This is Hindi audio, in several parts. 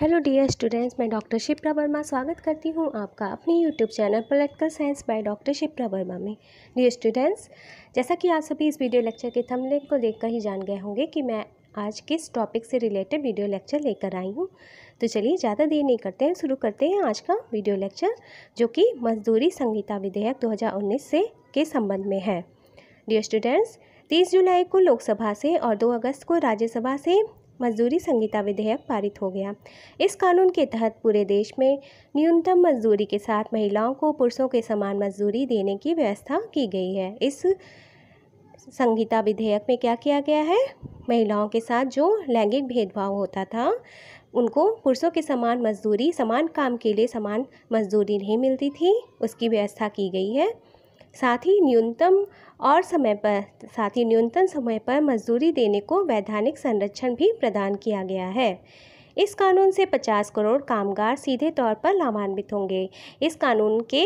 हेलो डियर स्टूडेंट्स मैं डॉक्टर शिप्रा वर्मा स्वागत करती हूँ आपका अपने YouTube channel political science by doctor Shipra Verma में डियर स्टूडेंट्स जैसा कि आप सभी इस वीडियो लेक्चर के थंबनेल को देखकर ही जान गए होंगे कि मैं आज किस टॉपिक से रिलेटेड वीडियो लेक्चर लेकर आई हूँ तो चलिए ज़्यादा देर नहीं करते हैं शुरू करते हैं आज का वीडियो लेक्चर जो कि मजदूरी संहिता विधेयक दो से के संबंध में है डियर स्टूडेंट्स तीस जुलाई को लोकसभा से और दो अगस्त को राज्यसभा से मजदूरी संहिता विधेयक पारित हो गया इस कानून के तहत पूरे देश में न्यूनतम मजदूरी के साथ महिलाओं को पुरुषों के समान मजदूरी देने की व्यवस्था की गई है इस संहिता विधेयक में क्या किया गया है महिलाओं के साथ जो लैंगिक भेदभाव होता था उनको पुरुषों के समान मजदूरी समान काम के लिए समान मजदूरी नहीं मिलती थी उसकी व्यवस्था की गई है साथ ही न्यूनतम और समय पर साथ ही न्यूनतम समय पर मजदूरी देने को वैधानिक संरक्षण भी प्रदान किया गया है इस कानून से 50 करोड़ कामगार सीधे तौर पर लाभान्वित होंगे इस कानून के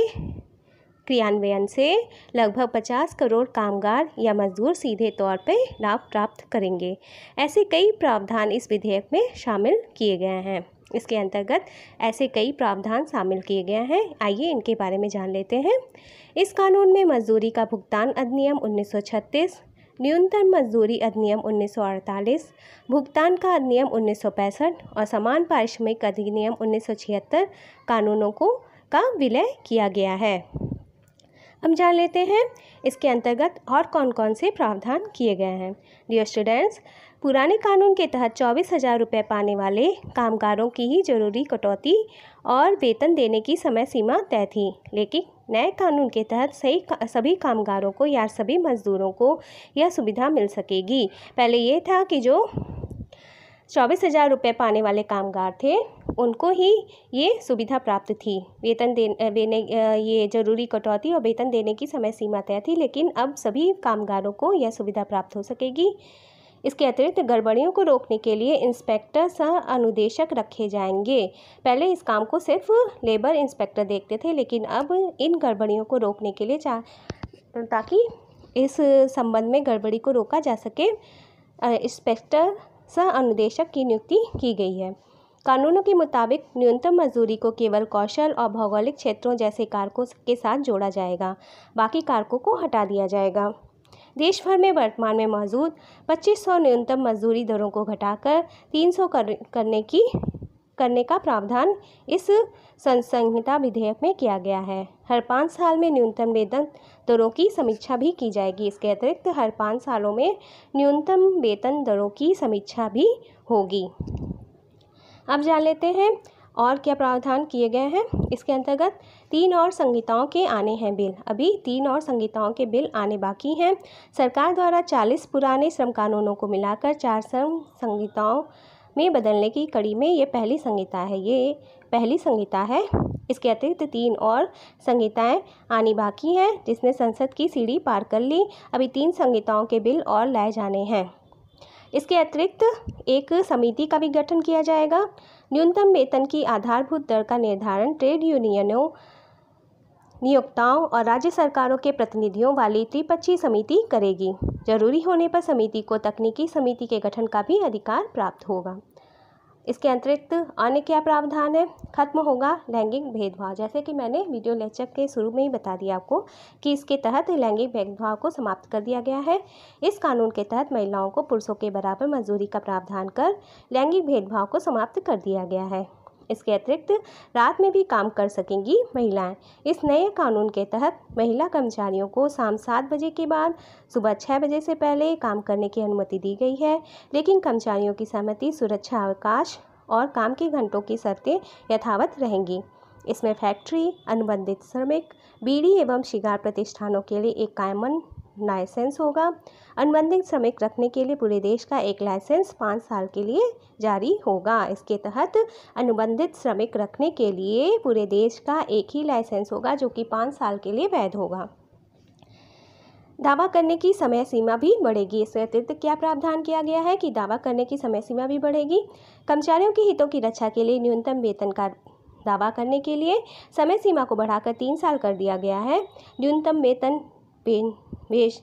क्रियान्वयन से लगभग 50 करोड़ कामगार या मजदूर सीधे तौर पर लाभ प्राप्त करेंगे ऐसे कई प्रावधान इस विधेयक में शामिल किए गए हैं इसके अंतर्गत ऐसे कई प्रावधान शामिल किए गए हैं आइए इनके बारे में जान लेते हैं इस कानून में मजदूरी का भुगतान अधिनियम उन्नीस न्यूनतम मजदूरी अधिनियम 1948, भुगतान का अधिनियम उन्नीस और समान पारिश्रमिक अधिनियम 1976 कानूनों को का विलय किया गया है हम जान लेते हैं इसके अंतर्गत और कौन कौन से प्रावधान किए गए हैं डियर स्टूडेंट्स पुराने कानून के तहत चौबीस हज़ार रुपये पाने वाले कामगारों की ही जरूरी कटौती और वेतन देने की समय सीमा तय थी लेकिन नए कानून के तहत सही का, सभी कामगारों को या सभी मजदूरों को यह सुविधा मिल सकेगी पहले ये था कि जो चौबीस हज़ार रुपये पाने वाले कामगार थे उनको ही ये सुविधा प्राप्त थी वेतन देने ये जरूरी कटौती और वेतन देने की समय सीमा तय थी लेकिन अब सभी कामगारों को यह सुविधा प्राप्त हो सकेगी इसके अतिरिक्त गड़बड़ियों को रोकने के लिए इंस्पेक्टर सह अनुदेशक रखे जाएंगे पहले इस काम को सिर्फ लेबर इंस्पेक्टर देखते थे लेकिन अब इन गड़बड़ियों को रोकने के लिए चा ताकि इस संबंध में गड़बड़ी को रोका जा सके इंस्पेक्टर सह अनुदेशक की नियुक्ति की गई है कानूनों के मुताबिक न्यूनतम मजदूरी को केवल कौशल और भौगोलिक क्षेत्रों जैसे कारकों के साथ जोड़ा जाएगा बाकी कारकों को हटा दिया जाएगा देश भर में वर्तमान में मौजूद 2500 न्यूनतम मजदूरी दरों को घटाकर 300 कर, करने की करने का प्रावधान इस संसंहिता विधेयक में किया गया है हर पाँच साल में न्यूनतम वेतन दरों की समीक्षा भी की जाएगी इसके अतिरिक्त हर पाँच सालों में न्यूनतम वेतन दरों की समीक्षा भी होगी अब जान लेते हैं और क्या प्रावधान किए गए हैं इसके अंतर्गत तीन और संहिताओं के आने हैं बिल अभी तीन और संहिताओं के बिल आने बाकी हैं सरकार द्वारा 40 पुराने श्रम कानूनों को मिलाकर चार श्रम संहिताओं में बदलने की कड़ी में ये पहली संहिता है ये पहली संहिता है इसके अतिरिक्त तीन और संहिताएं आनी बाकी हैं जिसने संसद की सीढ़ी पार कर ली अभी तीन संहिताओं के बिल और लाए जाने हैं इसके अतिरिक्त एक समिति का भी गठन किया जाएगा न्यूनतम वेतन की आधारभूत दर का निर्धारण ट्रेड यूनियनों नियोक्ताओं और राज्य सरकारों के प्रतिनिधियों वाली त्रिपक्षीय समिति करेगी जरूरी होने पर समिति को तकनीकी समिति के गठन का भी अधिकार प्राप्त होगा इसके अतिरिक्त अन्य क्या प्रावधान है खत्म होगा लैंगिक भेदभाव जैसे कि मैंने वीडियो लेक्चर के शुरू में ही बता दिया आपको कि इसके तहत लैंगिक भेदभाव को समाप्त कर दिया गया है इस कानून के तहत महिलाओं को पुरुषों के बराबर मजदूरी का प्रावधान कर लैंगिक भेदभाव को समाप्त कर दिया गया है इसके अतिरिक्त रात में भी काम कर सकेंगी महिलाएं इस नए कानून के तहत महिला कर्मचारियों को शाम सात बजे के बाद सुबह छः बजे से पहले काम करने की अनुमति दी गई है लेकिन कर्मचारियों की सहमति सुरक्षा अवकाश और काम के घंटों की शर्तें यथावत रहेंगी इसमें फैक्ट्री अनुबंधित श्रमिक बीड़ी एवं शिगार प्रतिष्ठानों के लिए एक कायमन लाइसेंस होगा अनुबंधित श्रमिक रखने के लिए पूरे देश का एक लाइसेंस पाँच साल के लिए जारी होगा इसके तहत अनुबंधित श्रमिक रखने के लिए पूरे देश का एक ही लाइसेंस होगा जो कि पाँच साल के लिए वैध होगा दावा करने की समय सीमा भी बढ़ेगी इसके अतिरिक्त क्या प्रावधान किया गया है कि दावा करने की समय सीमा भी बढ़ेगी कर्मचारियों के हितों की रक्षा के लिए न्यूनतम वेतन का दावा करने के लिए समय सीमा को बढ़ाकर तीन साल कर दिया गया है न्यूनतम वेतन पेश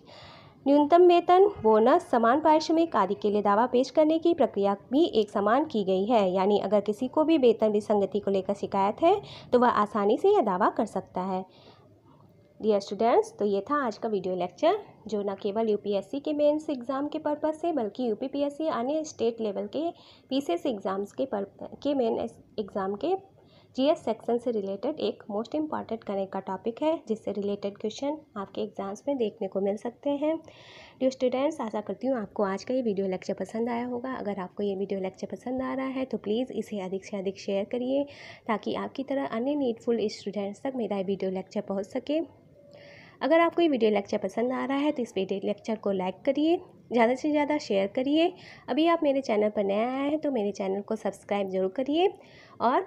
न्यूनतम वेतन बोनस समान पारिश्रमिक आदि के लिए दावा पेश करने की प्रक्रिया भी एक समान की गई है यानी अगर किसी को भी वेतन विसंगति को लेकर शिकायत है तो वह आसानी से यह दावा कर सकता है डियर स्टूडेंट्स तो ये था आज का वीडियो लेक्चर जो न केवल यूपीएससी के मेंस एग्ज़ाम के पर्पज़ से बल्कि यूपीपीएससी अन्य स्टेट लेवल के पीसीएस एग्ज़ाम्स के पर के मेन एग्ज़ाम के जीएस सेक्शन से रिलेटेड एक मोस्ट इम्पॉर्टेंट करने का टॉपिक है जिससे रिलेटेड क्वेश्चन आपके एग्जाम्स में देखने को मिल सकते हैं जो स्टूडेंट्स आशा करती हूँ आपको आज का ये वीडियो लेक्चर पसंद आया होगा अगर आपको ये वीडियो लेक्चर पसंद आ रहा है तो प्लीज़ इसे अधिक से अधिक शेयर करिए ताकि आपकी तरह अन्य नीडफुल स्टूडेंट्स तक मेरा ये वीडियो लेक्चर पहुँच सके अगर आपको ये वीडियो लेक्चर पसंद आ रहा है तो इस वीडियो लेक्चर को लाइक करिए ज़्यादा से ज़्यादा शेयर करिए अभी आप मेरे चैनल पर नए आए हैं तो मेरे चैनल को सब्सक्राइब जरूर करिए और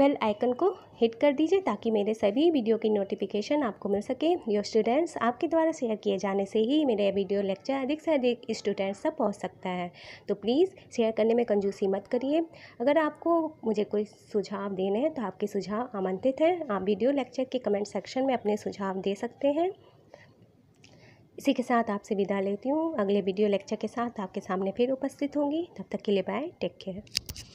बेल आइकन को हिट कर दीजिए ताकि मेरे सभी वीडियो की नोटिफिकेशन आपको मिल सके यो स्टूडेंट्स आपके द्वारा शेयर किए जाने से ही मेरे वीडियो लेक्चर अधिक से अधिक स्टूडेंट्स तक पहुंच सकता है तो प्लीज़ शेयर करने में कंजूसी मत करिए अगर आपको मुझे कोई सुझाव देने हैं तो आपके सुझाव आमंत्रित हैं आप वीडियो लेक्चर के कमेंट सेक्शन में अपने सुझाव दे सकते हैं इसी के साथ आपसे विदा लेती हूँ अगले वीडियो लेक्चर के साथ आपके सामने फिर उपस्थित होंगी तब तक के लिए बाय टेक केयर